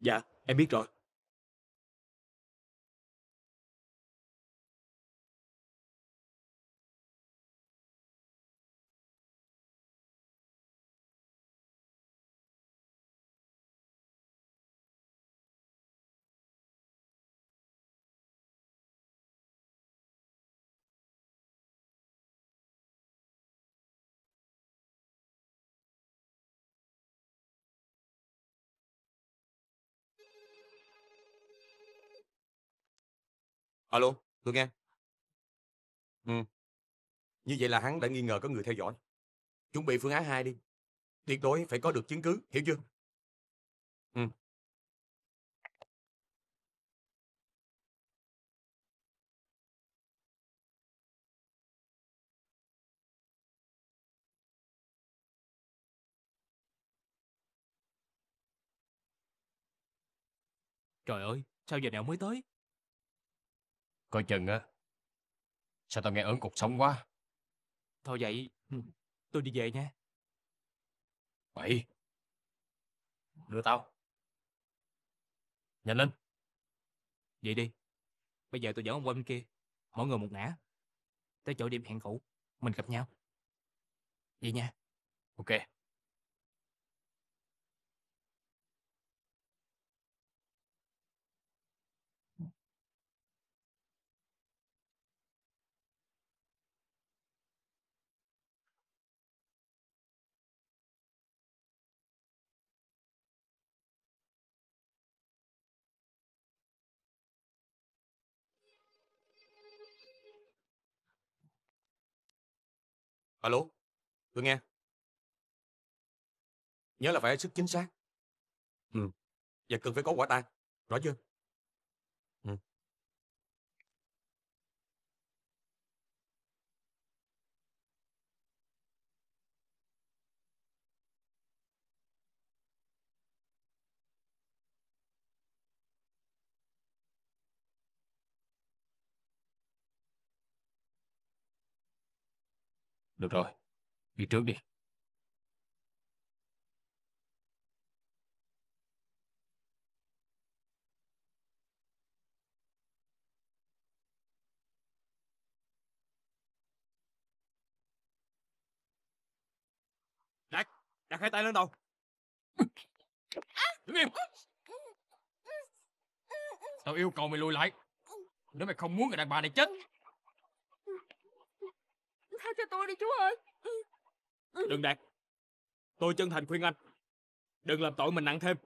Dạ, em biết rồi. alo tôi nghe ừ như vậy là hắn đã nghi ngờ có người theo dõi chuẩn bị phương án hai đi tuyệt đối phải có được chứng cứ hiểu chưa ừ Trời ơi, sao giờ nào mới tới? Coi chừng á. Sao tao nghe ớn cuộc sống quá. Thôi vậy, ừ, tôi đi về nha. Bảy, Đưa tao. Nhanh lên. Vậy đi. Bây giờ tôi dẫn ông qua bên kia. Mỗi người một ngã. Tới chỗ điểm hẹn cũ. Mình gặp nhau. Vậy nha. Ok. Alo, tôi nghe. Nhớ là phải hết sức chính xác. Ừ, và cần phải có quả tang, rõ chưa? Được rồi, đi trước đi. Đặt, đặt hai tay lên đầu. Đứng im. Tao yêu cầu mày lùi lại. Nếu mày không muốn người đàn bà này chết, Tha cho tôi đi chú ơi ừ. Đừng đạt Tôi chân thành khuyên anh Đừng làm tội mình nặng thêm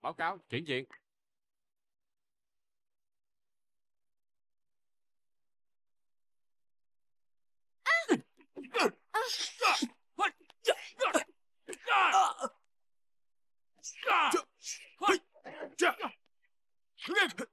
Báo cáo, chuyển diện Ah! 这，这，这，这，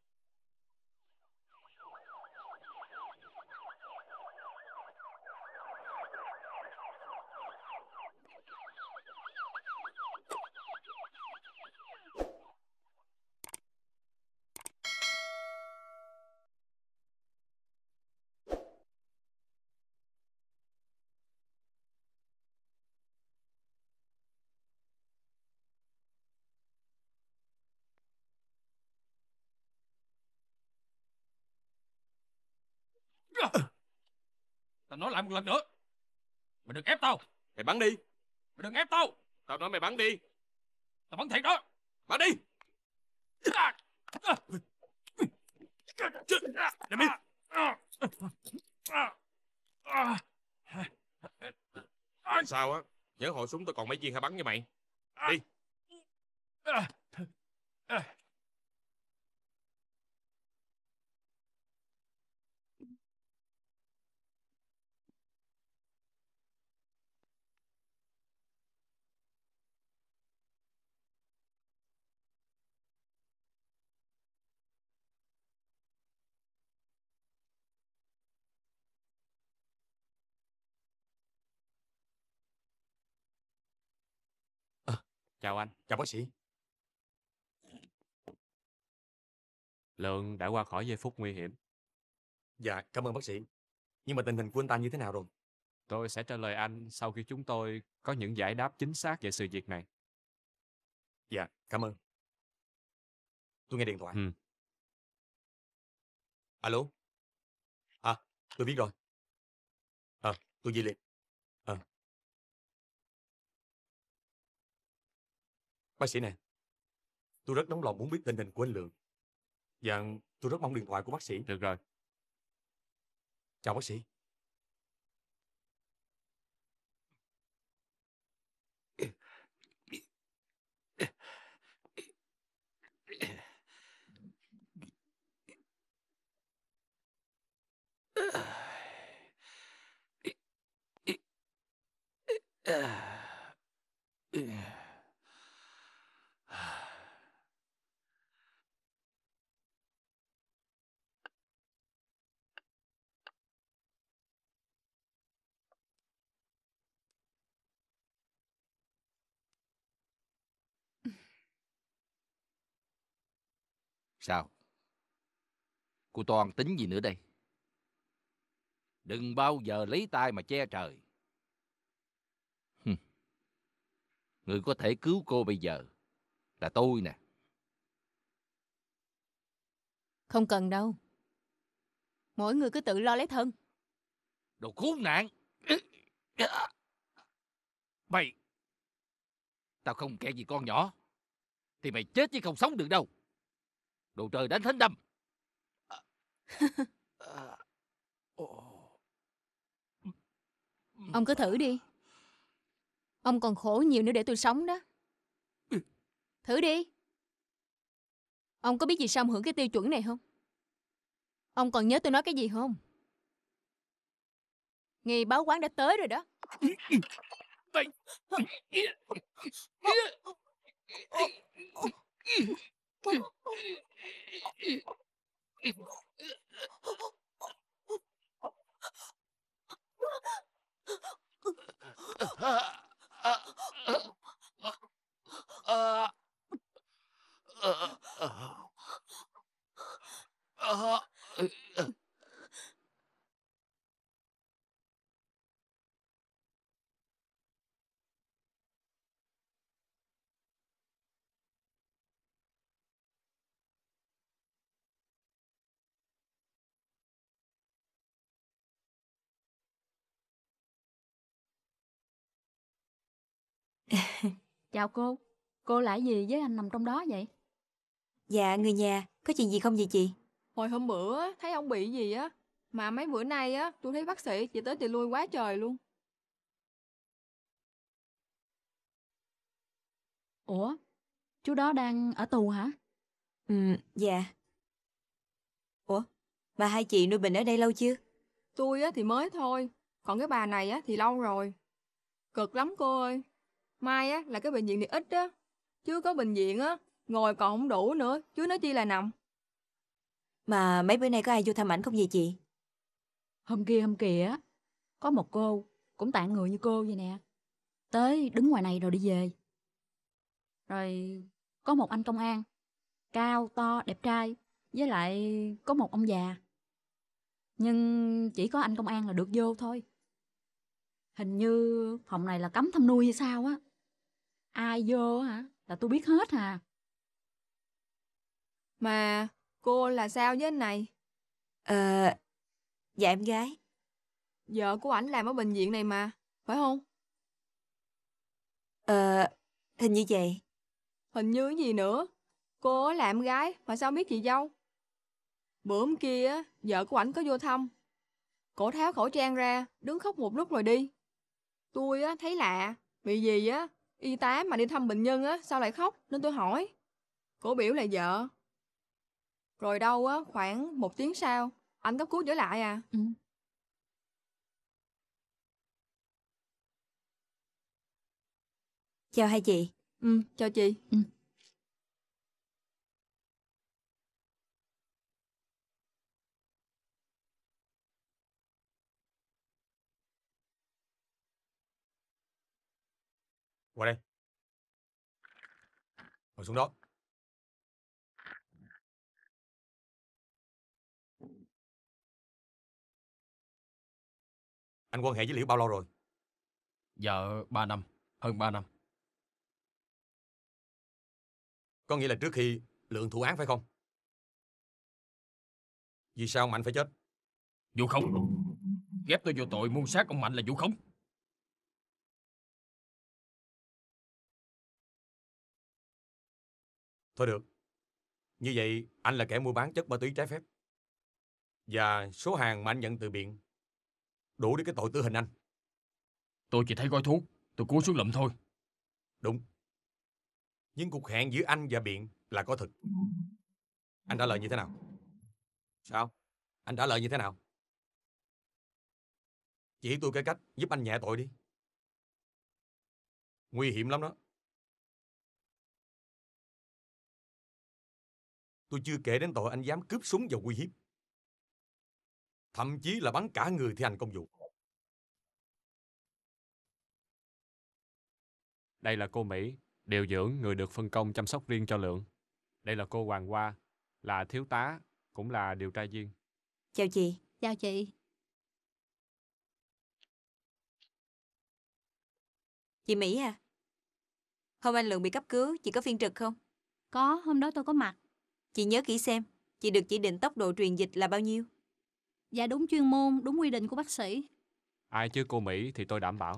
Tao nói lại một lần nữa Mày đừng ép tao Mày bắn đi Mày đừng ép tao Tao nói mày bắn đi Tao bắn thiệt đó Bắn đi Nằm im Sao á Nhớ hồi súng tao còn mấy viên hay bắn với mày Đi ờ. Ờ. Ờ. Chào anh. Chào bác sĩ. Lượng đã qua khỏi giây phút nguy hiểm. Dạ, cảm ơn bác sĩ. Nhưng mà tình hình của anh ta như thế nào rồi? Tôi sẽ trả lời anh sau khi chúng tôi có những giải đáp chính xác về sự việc này. Dạ, cảm ơn. Tôi nghe điện thoại. Ừ. Alo? À, tôi biết rồi. À, tôi di liệt. Bác sĩ nè, tôi rất nóng lòng muốn biết tình hình của anh Lượng. Và tôi rất mong điện thoại của bác sĩ. Được rồi. Chào bác sĩ. Ah. Sao? Cô Toàn tính gì nữa đây? Đừng bao giờ lấy tay mà che trời. Người có thể cứu cô bây giờ là tôi nè. Không cần đâu. Mỗi người cứ tự lo lấy thân. Đồ khốn nạn! Mày! Tao không kẹt gì con nhỏ. Thì mày chết chứ không sống được đâu đồ trời đánh thánh đâm ông cứ thử đi ông còn khổ nhiều nữa để tôi sống đó thử đi ông có biết gì sao ông hưởng cái tiêu chuẩn này không ông còn nhớ tôi nói cái gì không nghi báo quán đã tới rồi đó Mày... ああ。Chào cô, cô lại gì với anh nằm trong đó vậy? Dạ, người nhà, có chuyện gì không vậy chị? Hồi hôm bữa thấy ông bị gì á, mà mấy bữa nay á, tôi thấy bác sĩ chị tới thì lui quá trời luôn. Ủa, chú đó đang ở tù hả? Ừ, dạ. Ủa, bà hai chị nuôi Bình ở đây lâu chưa? Tôi á thì mới thôi, còn cái bà này á thì lâu rồi. Cực lắm cô ơi. Mai á, là cái bệnh viện này ít á. Chứ có bệnh viện á, ngồi còn không đủ nữa, chứ nói chi là nằm. Mà mấy bữa nay có ai vô thăm ảnh không vậy chị? Hôm kia hôm kìa, có một cô, cũng tạng người như cô vậy nè. Tới đứng ngoài này rồi đi về. Rồi có một anh công an, cao, to, đẹp trai, với lại có một ông già. Nhưng chỉ có anh công an là được vô thôi. Hình như phòng này là cấm thăm nuôi hay sao á ai vô hả là tôi biết hết à mà cô là sao với anh này ờ dạ em gái vợ của ảnh làm ở bệnh viện này mà phải không ờ hình như vậy hình như gì nữa cô làm gái mà sao biết chị dâu bữa kia vợ của ảnh có vô thăm cổ tháo khẩu trang ra đứng khóc một lúc rồi đi tôi á thấy lạ vì gì á Y tá mà đi thăm bệnh nhân á, sao lại khóc, nên tôi hỏi. Cổ biểu là vợ. Rồi đâu á, khoảng một tiếng sau, anh cấp cứu trở lại à? Ừ. Chào hai chị. Ừ, chào chị. Ừ. Qua đây. Ngồi xuống đó. Anh quan hệ với Liễu bao lâu rồi? giờ dạ, ba năm, hơn ba năm. Có nghĩa là trước khi lượng thủ án phải không? Vì sao Mạnh phải chết? Vũ Khống Ghép tôi vô tội muôn sát ông Mạnh là Vũ Khống Thôi được. Như vậy anh là kẻ mua bán chất ma túy trái phép. Và số hàng mà anh nhận từ biện đủ để cái tội tử hình anh. Tôi chỉ thấy gói thuốc, tôi cúi xuống lụm thôi. Đúng. Nhưng cuộc hẹn giữa anh và biện là có thật. Anh trả lời như thế nào? Sao? Anh trả lời như thế nào? Chỉ tôi cái cách giúp anh nhẹ tội đi. Nguy hiểm lắm đó. Tôi chưa kể đến tội anh dám cướp súng và uy hiếp. Thậm chí là bắn cả người thi hành công vụ. Đây là cô Mỹ, điều dưỡng người được phân công chăm sóc riêng cho Lượng. Đây là cô Hoàng Hoa, là thiếu tá, cũng là điều tra viên. Chào chị. Chào chị. Chị Mỹ à, hôm anh Lượng bị cấp cứu, chị có phiên trực không? Có, hôm đó tôi có mặt. Chị nhớ kỹ xem, chị được chỉ định tốc độ truyền dịch là bao nhiêu? Dạ đúng chuyên môn, đúng quy định của bác sĩ. Ai chứ cô Mỹ thì tôi đảm bảo.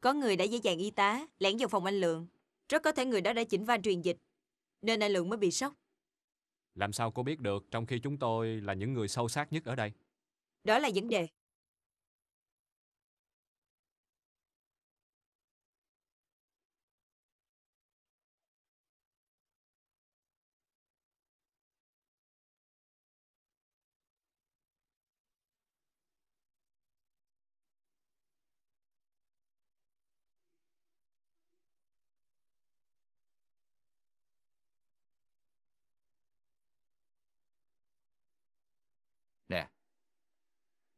Có người đã dễ dàng y tá, lẻn vào phòng anh Lượng. Rất có thể người đó đã chỉnh van truyền dịch, nên anh Lượng mới bị sốc. Làm sao cô biết được trong khi chúng tôi là những người sâu sát nhất ở đây? Đó là vấn đề.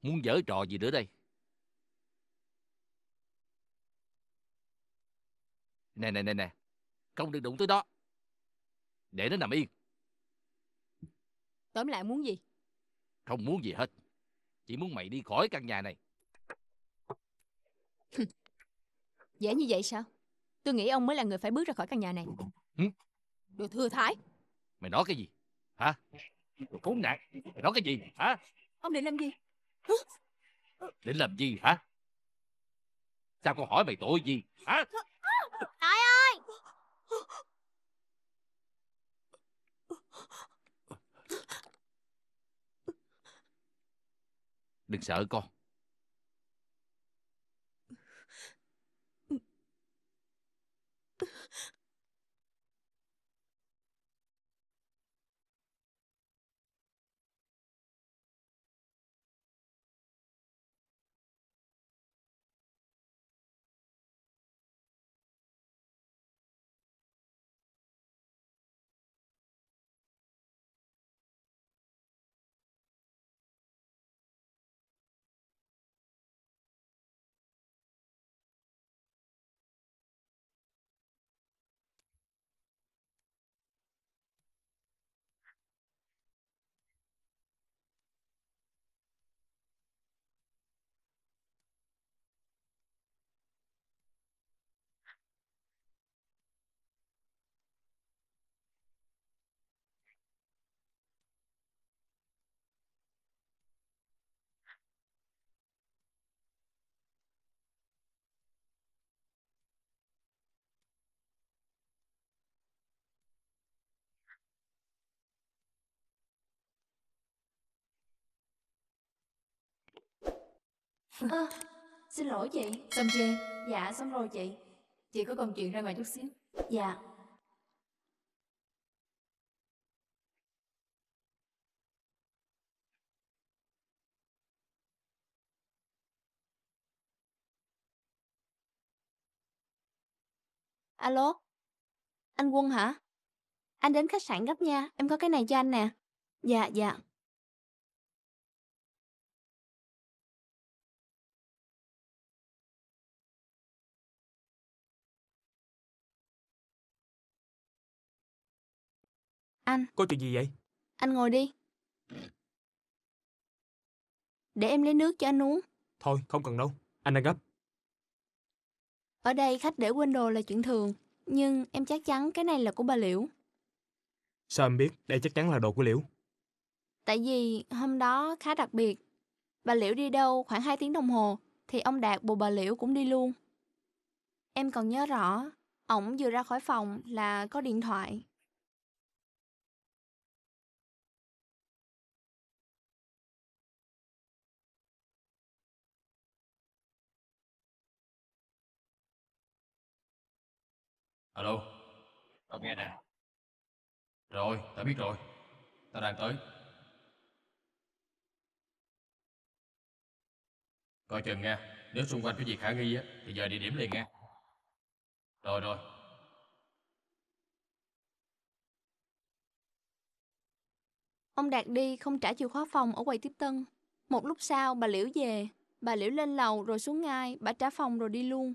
Muốn dở trò gì nữa đây? Nè, nè, nè, nè. Không được đụng tới đó. Để nó nằm yên. Tóm lại muốn gì? Không muốn gì hết. Chỉ muốn mày đi khỏi căn nhà này. Dễ như vậy sao? Tôi nghĩ ông mới là người phải bước ra khỏi căn nhà này. Đồ thừa thái. Mày nói cái gì? Hả? Đồ khốn nạn. Mày nói cái gì? Hả? Ông định làm gì? Để làm gì hả Sao con hỏi mày tội gì hả Trời ơi Đừng sợ con à, Xin lỗi chị Xong chưa? Dạ xong rồi chị Chị có công chuyện ra ngoài chút xíu Dạ Alo Anh Quân hả? Anh đến khách sạn gấp nha Em có cái này cho anh nè Dạ dạ Anh Có chuyện gì vậy Anh ngồi đi Để em lấy nước cho anh uống Thôi không cần đâu Anh đang gấp Ở đây khách để quên đồ là chuyện thường Nhưng em chắc chắn cái này là của bà Liễu Sao em biết đây chắc chắn là đồ của Liễu Tại vì hôm đó khá đặc biệt Bà Liễu đi đâu khoảng 2 tiếng đồng hồ Thì ông Đạt bồ bà Liễu cũng đi luôn Em còn nhớ rõ Ổng vừa ra khỏi phòng là có điện thoại Alo, tao nghe nè. Rồi, tao biết rồi. Tao đang tới. Coi chừng nha, nếu xung quanh có gì khả nghi á, thì giờ địa điểm liền nha. Rồi rồi. Ông Đạt đi không trả chìa khóa phòng ở quầy tiếp tân. Một lúc sau bà Liễu về, bà Liễu lên lầu rồi xuống ngay, bà trả phòng rồi đi luôn.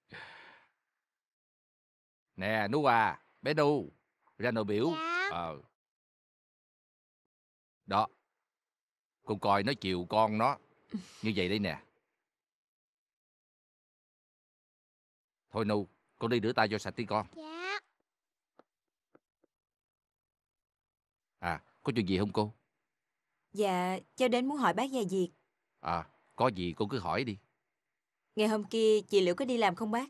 Nè Nu à Bé Nu Ra nội biểu Dạ Ờ Đó Con coi nó chiều con nó Như vậy đây nè Thôi Nu Con đi rửa tay cho sạch tí con Dạ À Có chuyện gì không cô Dạ Cháu đến muốn hỏi bác về việc À Có gì cô cứ hỏi đi Ngày hôm kia chị Liễu có đi làm không bác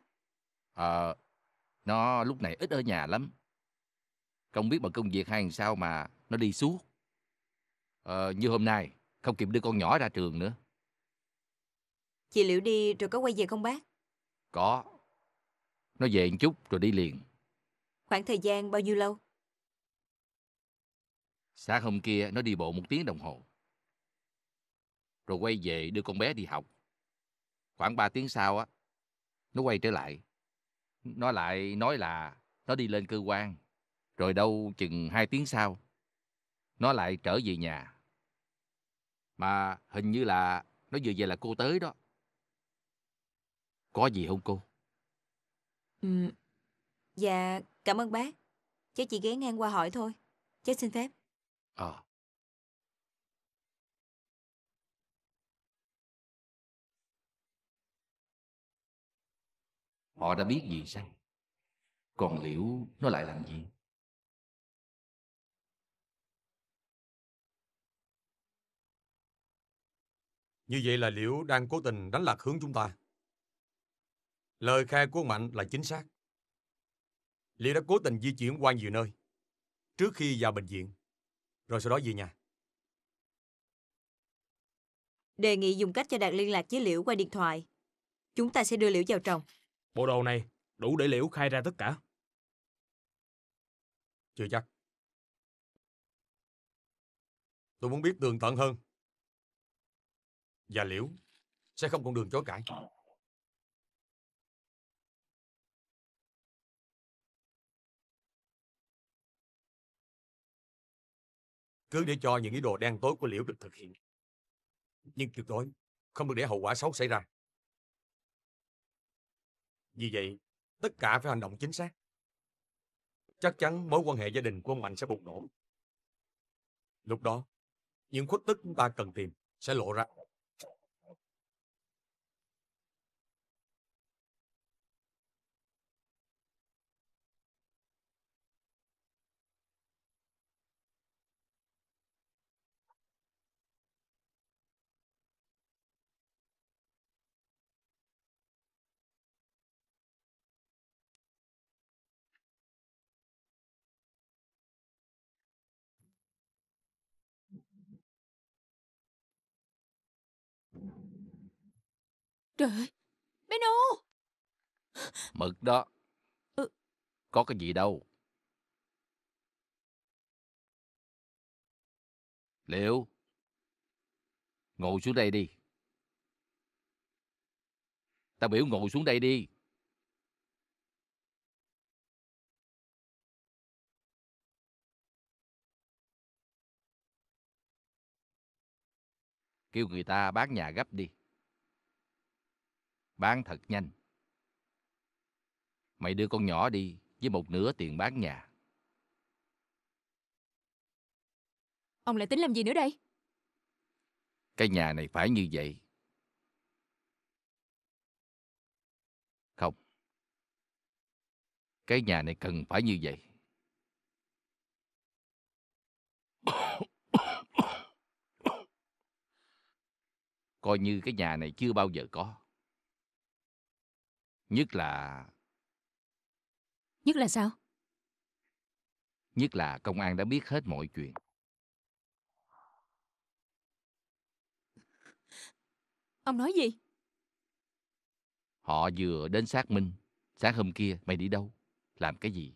Ờ nó lúc này ít ở nhà lắm. Không biết bằng công việc hay làm sao mà nó đi suốt. Ờ, như hôm nay, không kịp đưa con nhỏ ra trường nữa. Chị Liễu đi rồi có quay về không bác? Có. Nó về một chút rồi đi liền. Khoảng thời gian bao nhiêu lâu? Sáng hôm kia nó đi bộ một tiếng đồng hồ. Rồi quay về đưa con bé đi học. Khoảng ba tiếng sau á, nó quay trở lại nó lại nói là nó đi lên cơ quan rồi đâu chừng hai tiếng sau nó lại trở về nhà mà hình như là nó vừa về là cô tới đó có gì không cô ừ dạ cảm ơn bác cháu chỉ ghé ngang qua hỏi thôi cháu xin phép ờ à. họ đã biết gì sao? còn liễu nó lại làm gì Như vậy là Liễu đang cố tình đánh lạc hướng chúng ta. Lời khai của Mạnh là chính xác. Liễu đã cố tình di chuyển qua nhiều nơi, trước khi vào bệnh viện, rồi sau đó về nhà. Đề nghị dùng cách cho Đạt liên lạc với Liễu qua điện thoại. Chúng ta sẽ đưa Liễu vào trồng. Bộ đồ này đủ để liễu khai ra tất cả. Chưa chắc. Tôi muốn biết tường tận hơn. Và liễu sẽ không còn đường chối cãi. Cứ để cho những ý đồ đen tối của liễu được thực hiện. Nhưng tuyệt đối không được để hậu quả xấu xảy ra. Vì vậy, tất cả phải hành động chính xác. Chắc chắn mối quan hệ gia đình của ông Mạnh sẽ bùng nổ. Lúc đó, những khuất tức chúng ta cần tìm sẽ lộ ra. Trời ơi, Beno! Mực đó. Ừ. Có cái gì đâu. Liệu, ngồi xuống đây đi. Ta biểu ngồi xuống đây đi. Kêu người ta bán nhà gấp đi bán thật nhanh. Mày đưa con nhỏ đi với một nửa tiền bán nhà. Ông lại tính làm gì nữa đây? Cái nhà này phải như vậy. Không. Cái nhà này cần phải như vậy. Coi như cái nhà này chưa bao giờ có. Nhất là... Nhất là sao? Nhất là công an đã biết hết mọi chuyện. Ông nói gì? Họ vừa đến xác minh. Sáng hôm kia mày đi đâu? Làm cái gì?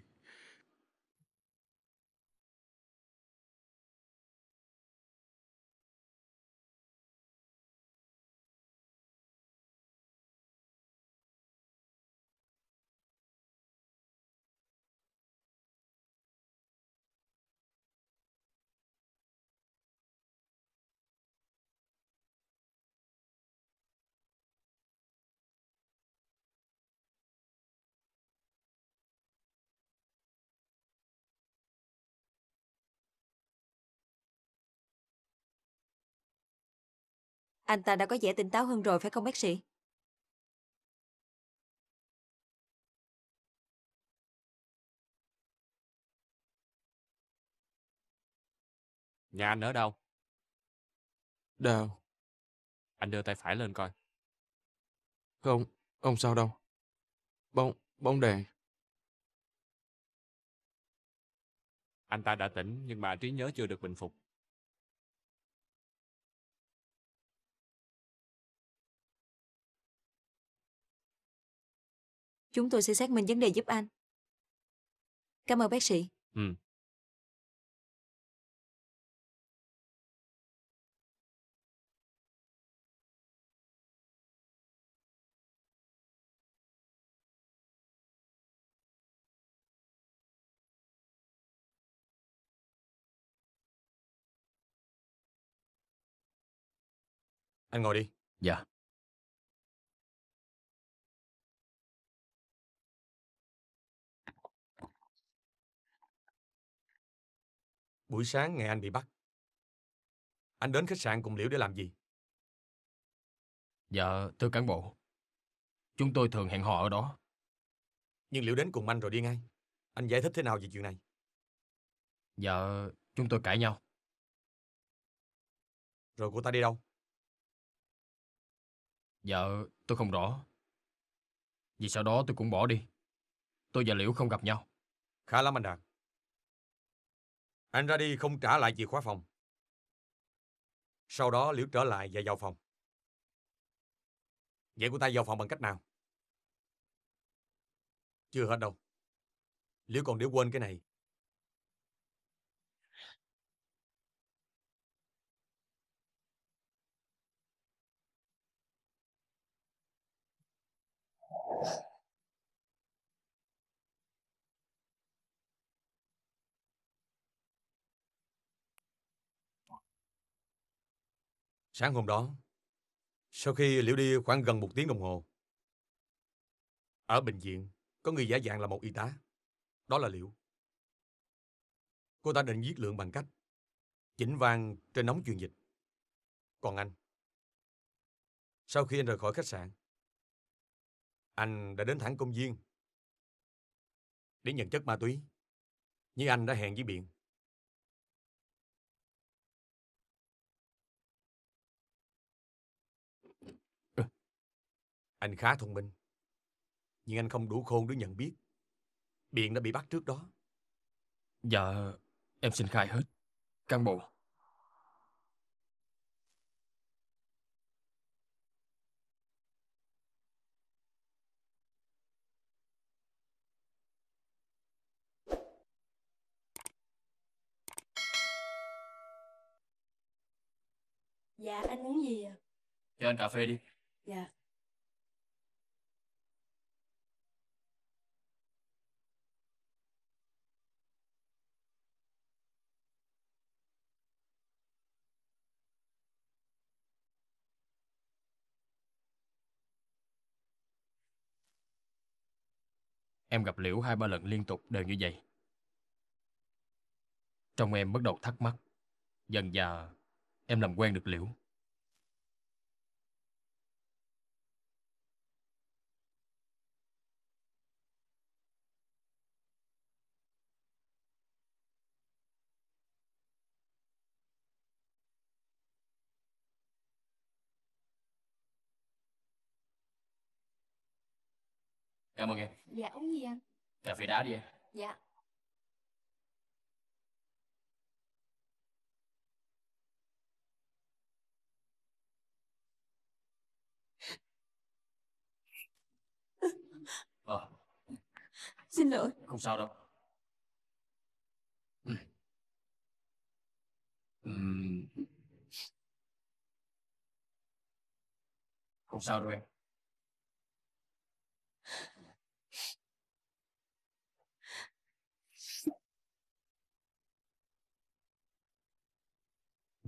Anh ta đã có vẻ tỉnh táo hơn rồi phải không bác sĩ? Nhà anh ở đâu? đâu? Anh đưa tay phải lên coi. Không, không sao đâu. Bóng, bóng đèn. Anh ta đã tỉnh nhưng mà trí nhớ chưa được bình phục. Chúng tôi sẽ xác minh vấn đề giúp anh. Cảm ơn bác sĩ. Ừ. Anh ngồi đi. Dạ. Buổi sáng ngày anh bị bắt. Anh đến khách sạn cùng Liễu để làm gì? Dạ, thưa cán bộ. Chúng tôi thường hẹn hò ở đó. Nhưng Liễu đến cùng anh rồi đi ngay. Anh giải thích thế nào về chuyện này? Dạ, chúng tôi cãi nhau. Rồi cô ta đi đâu? Dạ, tôi không rõ. Vì sau đó tôi cũng bỏ đi. Tôi và Liễu không gặp nhau. Khá lắm anh Đạt. Anh ra đi không trả lại chìa khóa phòng. Sau đó Liễu trở lại và vào phòng. Vậy cô ta vào phòng bằng cách nào? Chưa hết đâu. Liễu còn để quên cái này. Yeah. Sáng hôm đó, sau khi Liễu đi khoảng gần một tiếng đồng hồ, ở bệnh viện có người giả dạng là một y tá. Đó là Liễu. Cô ta định giết Lượng bằng cách chỉnh vang trên nóng truyền dịch. Còn anh, sau khi anh rời khỏi khách sạn, anh đã đến thẳng công viên để nhận chất ma túy. Như anh đã hẹn với Biện. Anh khá thông minh, nhưng anh không đủ khôn để nhận biết. Biện đã bị bắt trước đó. Dạ, em xin khai hết. Cán bộ. Dạ, anh muốn gì ạ? Cho anh cà phê đi. Dạ. Em gặp Liễu hai ba lần liên tục đều như vậy. Trong em bắt đầu thắc mắc. Dần dà, em làm quen được Liễu. Cảm ơn em. Dạ uống gì anh? Cà phê đá đi em. Dạ. Ờ. Xin lỗi. Không sao đâu. Ừ. Ừ. Không sao đâu em.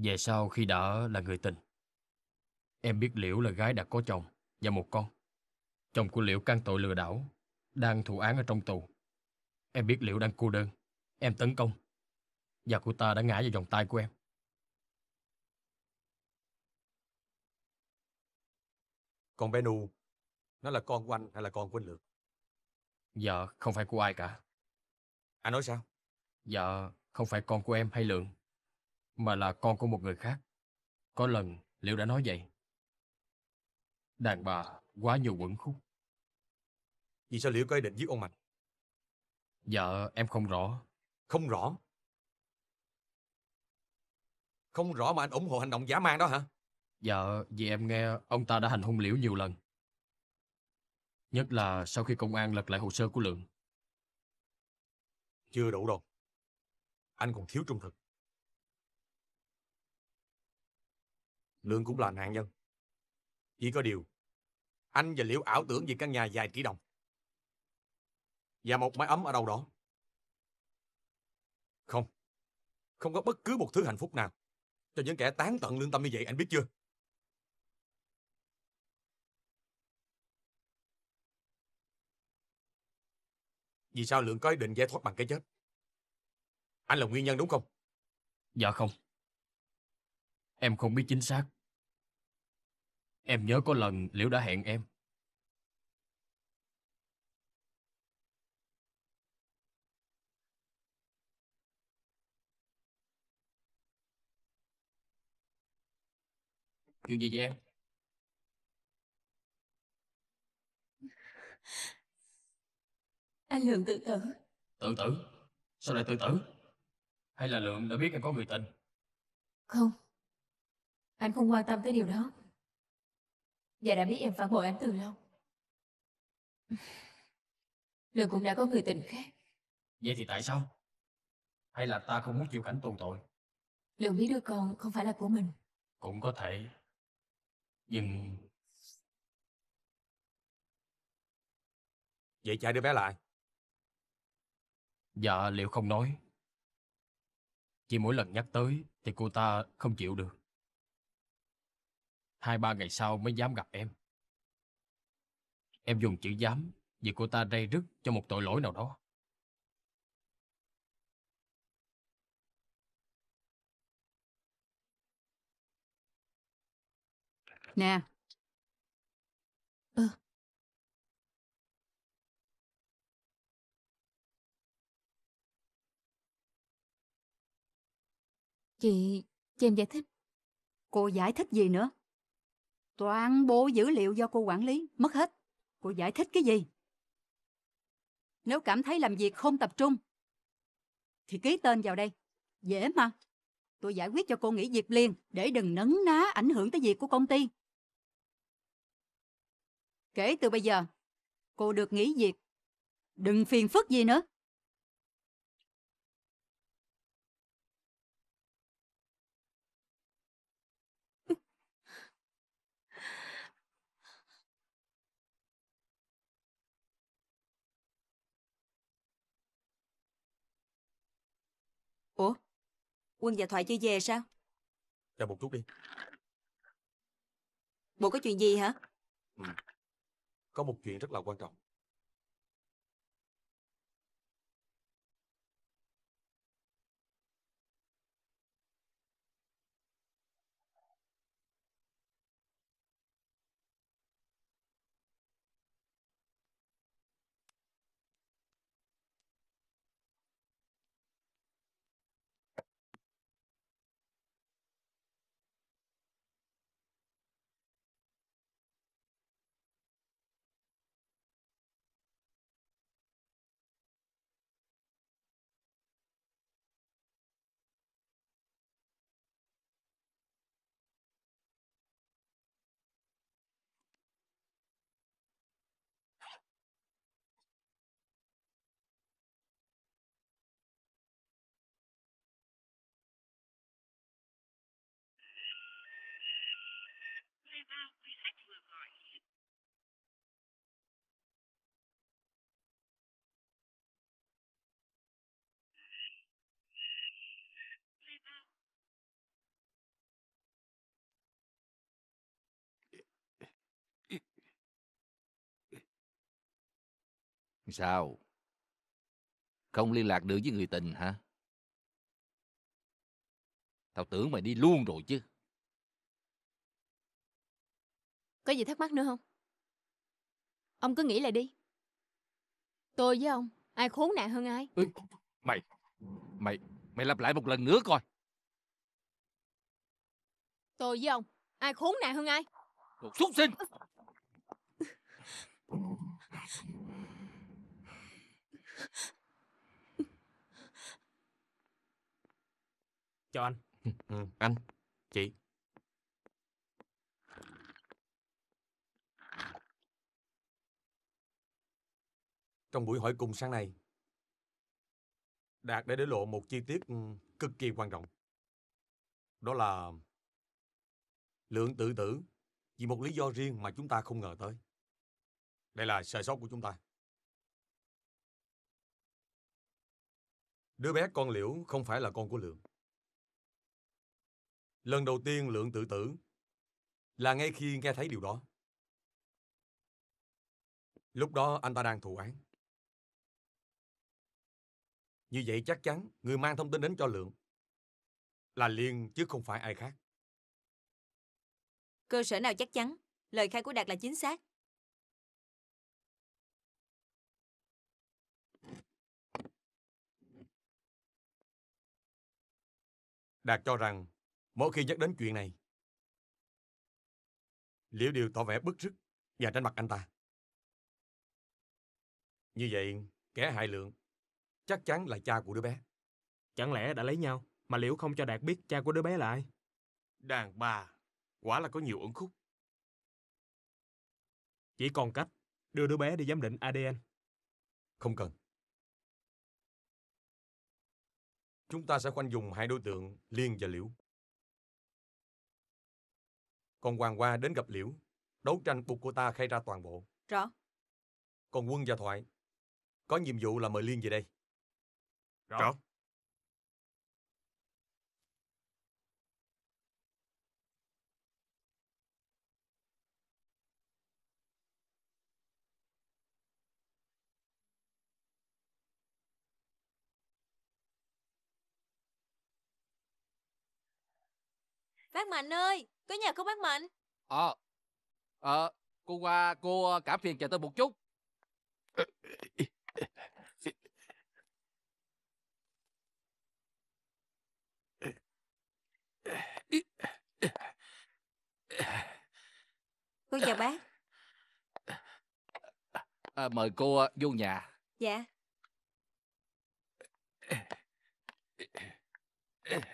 Về sau khi đã là người tình, em biết Liễu là gái đã có chồng và một con. Chồng của Liễu can tội lừa đảo, đang thụ án ở trong tù. Em biết Liễu đang cô đơn, em tấn công. Và cô ta đã ngã vào vòng tay của em. còn bé Nu, nó là con của anh hay là con của anh Lược? Dạ, không phải của ai cả. Anh nói sao? Dạ, không phải con của em hay Lượng mà là con của một người khác. Có lần Liễu đã nói vậy. Đàn bà quá nhiều quẩn khúc. Vì sao Liễu có ý định giết ông Mạch? Dạ, em không rõ. Không rõ? Không rõ mà anh ủng hộ hành động giả mang đó hả? Dạ, vì em nghe ông ta đã hành hung Liễu nhiều lần. Nhất là sau khi công an lật lại hồ sơ của Lượng. Chưa đủ đâu. Anh còn thiếu trung thực. Lương cũng là nạn nhân. Chỉ có điều, anh và Liễu ảo tưởng về căn nhà dài tỷ đồng. Và một mái ấm ở đâu đó. Không, không có bất cứ một thứ hạnh phúc nào cho những kẻ tán tận lương tâm như vậy, anh biết chưa? Vì sao Lượng có ý định giải thoát bằng cái chết? Anh là nguyên nhân đúng không? Dạ không. Em không biết chính xác Em nhớ có lần Liễu đã hẹn em. Chuyện gì vậy em? Anh Lượng tự tử. Tự tử? Sao lại tự tử? Hay là Lượng đã biết em có người tình? Không. Anh không quan tâm tới điều đó. Và dạ đã biết em phản bội anh từ lâu Lượng cũng đã có người tình khác Vậy thì tại sao? Hay là ta không muốn chịu cảnh tù tội? Lượng biết đứa con không phải là của mình Cũng có thể Nhưng Vậy cha đứa bé lại Dạ liệu không nói Chỉ mỗi lần nhắc tới Thì cô ta không chịu được hai ba ngày sau mới dám gặp em. Em dùng chữ dám vì cô ta rây rứt cho một tội lỗi nào đó. Nè. Ừ. Chị, chị em giải thích. Cô giải thích gì nữa? toàn bộ dữ liệu do cô quản lý, mất hết. Cô giải thích cái gì? Nếu cảm thấy làm việc không tập trung, thì ký tên vào đây. Dễ mà. Tôi giải quyết cho cô nghỉ việc liền để đừng nấn ná ảnh hưởng tới việc của công ty. Kể từ bây giờ, cô được nghỉ việc. Đừng phiền phức gì nữa. Quân và Thoại chưa về sao? Chờ một chút đi. Bộ có chuyện gì hả? Ừ. Có một chuyện rất là quan trọng. Sao? Không liên lạc được với người tình hả? Tao tưởng mày đi luôn rồi chứ. Có gì thắc mắc nữa không? Ông cứ nghĩ lại đi. Tôi với ông, ai khốn nạn hơn ai? Ừ, mày, mày, mày lặp lại một lần nữa coi. Tôi với ông, ai khốn nạn hơn ai? Đồ xuất sinh! cho anh ừ, ừ, Anh, chị Trong buổi hỏi cùng sáng nay Đạt đã để lộ một chi tiết ừ, cực kỳ quan trọng Đó là Lượng tự tử Vì một lý do riêng mà chúng ta không ngờ tới Đây là sai sót của chúng ta Đứa bé con Liễu không phải là con của Lượng. Lần đầu tiên Lượng tự tử là ngay khi nghe thấy điều đó. Lúc đó anh ta đang thụ án. Như vậy chắc chắn người mang thông tin đến cho Lượng là Liên chứ không phải ai khác. Cơ sở nào chắc chắn? Lời khai của Đạt là chính xác. Đạt cho rằng, mỗi khi nhắc đến chuyện này, Liễu Điều tỏ vẻ bức rứt và tránh mặt anh ta. Như vậy, kẻ hại lượng chắc chắn là cha của đứa bé. Chẳng lẽ đã lấy nhau mà Liễu không cho Đạt biết cha của đứa bé là ai? Đàn bà, quả là có nhiều ẩn khúc. Chỉ còn cách đưa đứa bé đi giám định ADN. Không cần. Chúng ta sẽ khoanh dùng hai đối tượng Liên và Liễu. Còn Hoàng Hoa đến gặp Liễu, đấu tranh buộc cô ta khai ra toàn bộ. Rõ. Còn Quân và Thoại, có nhiệm vụ là mời Liên về đây. Rõ. Rõ. Bác Mạnh ơi, có nhà không bác Mạnh? Ờ, à, ờ, à, cô qua, cô ờ, cảm phiền chờ tôi một chút. cô chào bác. À, mời cô ờ, vô nhà. Dạ. Yeah.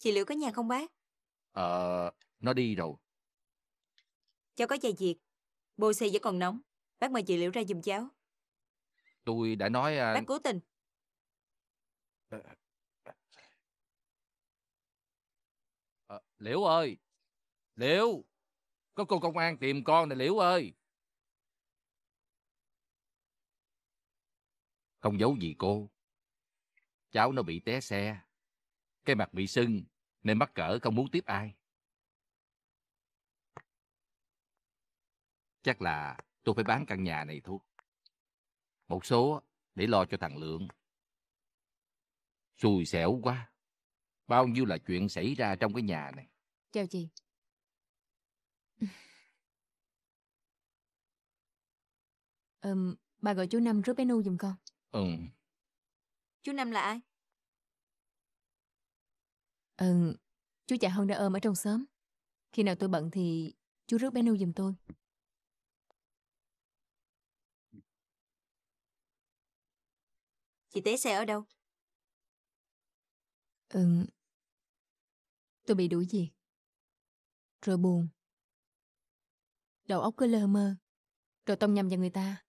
Chị Liễu có nhà không bác? Ờ, nó đi rồi. Cháu có vài việc. bô xe vẫn còn nóng. Bác mời chị Liễu ra giùm cháu. Tôi đã nói... À... Bác cố tình. À, Liễu ơi! Liễu! Có cô công an tìm con này Liễu ơi! Không giấu gì cô. Cháu nó bị té xe. Cái mặt bị sưng nên mắc cỡ không muốn tiếp ai. Chắc là tôi phải bán căn nhà này thôi. Một số để lo cho thằng Lượng. Xui xẻo quá. Bao nhiêu là chuyện xảy ra trong cái nhà này. Chào chị. Ừm, bà gọi chú Năm rước bé Nu giùm con. Ừ. Chú Năm là ai? Ừ, chú chạy Honda ôm ở trong xóm. Khi nào tôi bận thì chú rước bé Nu giùm tôi. Chị Tế xe ở đâu? Ừ, tôi bị đuổi việc. Rồi buồn. Đầu óc cứ lơ mơ. Rồi tông nhầm vào người ta.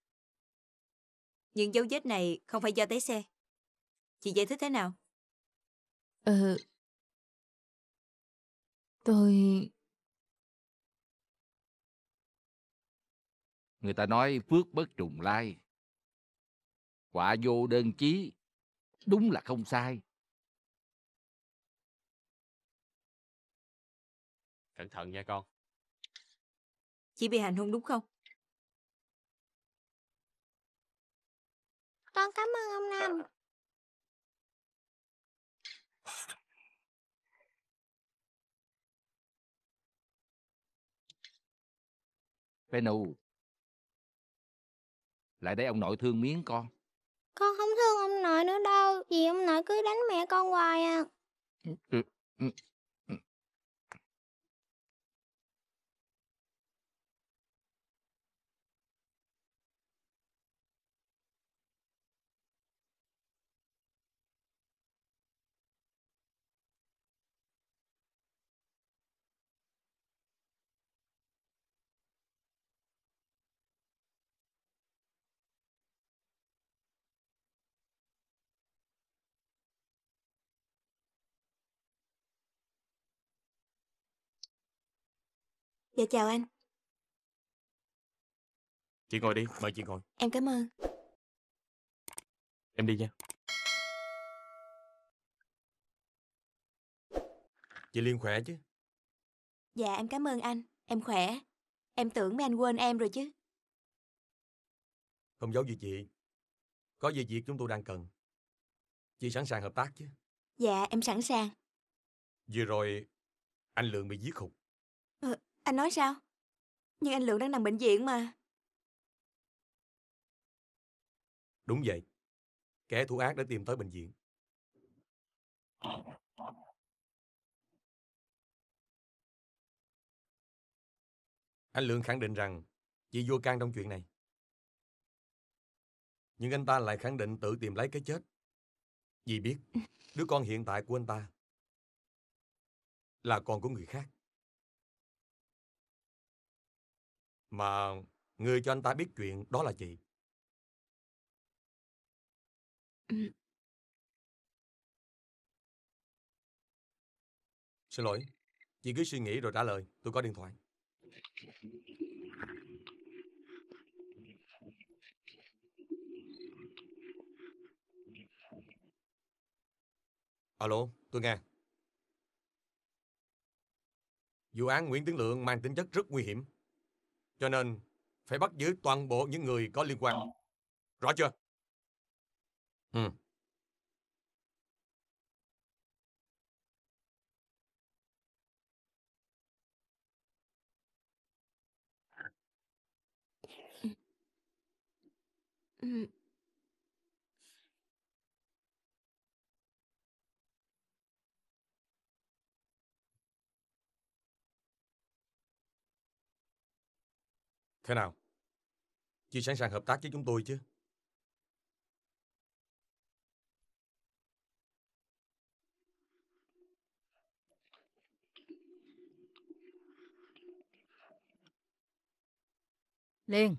Những dấu vết này không phải do Tế xe. Chị giải thích thế nào? Ừ, Tôi... Người ta nói phước bất trùng lai. Quả vô đơn chí. Đúng là không sai. Cẩn thận nha con. Chỉ bị hành hung đúng không? Con cảm ơn ông Nam. Penu Lại đây ông nội thương miếng con Con không thương ông nội nữa đâu Vì ông nội cứ đánh mẹ con hoài à ừ, ừ, ừ. Dạ chào anh Chị ngồi đi, mời chị ngồi Em cảm ơn Em đi nha Chị Liên khỏe chứ Dạ em cảm ơn anh, em khỏe Em tưởng mấy anh quên em rồi chứ Không giấu gì chị Có gì việc chúng tôi đang cần Chị sẵn sàng hợp tác chứ Dạ em sẵn sàng Vừa rồi anh Lượng bị giết hụt anh nói sao? Nhưng anh Lượng đang nằm bệnh viện mà. Đúng vậy. Kẻ thủ ác đã tìm tới bệnh viện. Anh Lượng khẳng định rằng chị vô can trong chuyện này. Nhưng anh ta lại khẳng định tự tìm lấy cái chết. Vì biết đứa con hiện tại của anh ta là con của người khác. mà người cho anh ta biết chuyện đó là chị. Ừ. Xin lỗi, chị cứ suy nghĩ rồi trả lời, tôi có điện thoại. Alo, tôi nghe. Vụ án Nguyễn Tiến Lượng mang tính chất rất nguy hiểm. Cho nên, phải bắt giữ toàn bộ những người có liên quan. Rõ chưa? Ừ. Mm. Thế nào? Chị sẵn sàng hợp tác với chúng tôi chứ? Liên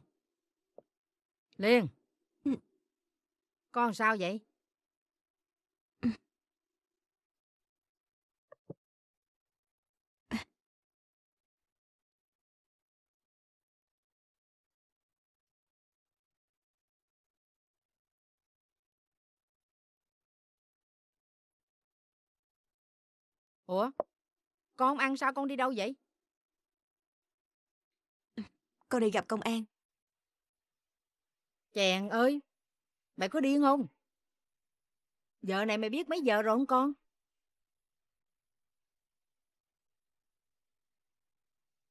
Liên ừ. Con sao vậy Ủa Con ăn sao con đi đâu vậy Con đi gặp công an Chàng ơi Mày có điên không Giờ này mày biết mấy giờ rồi không con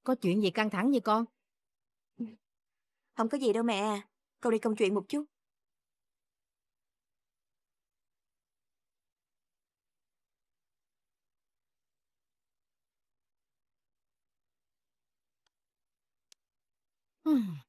Có chuyện gì căng thẳng vậy con Không có gì đâu mẹ à. Con đi công chuyện một chút Hmm.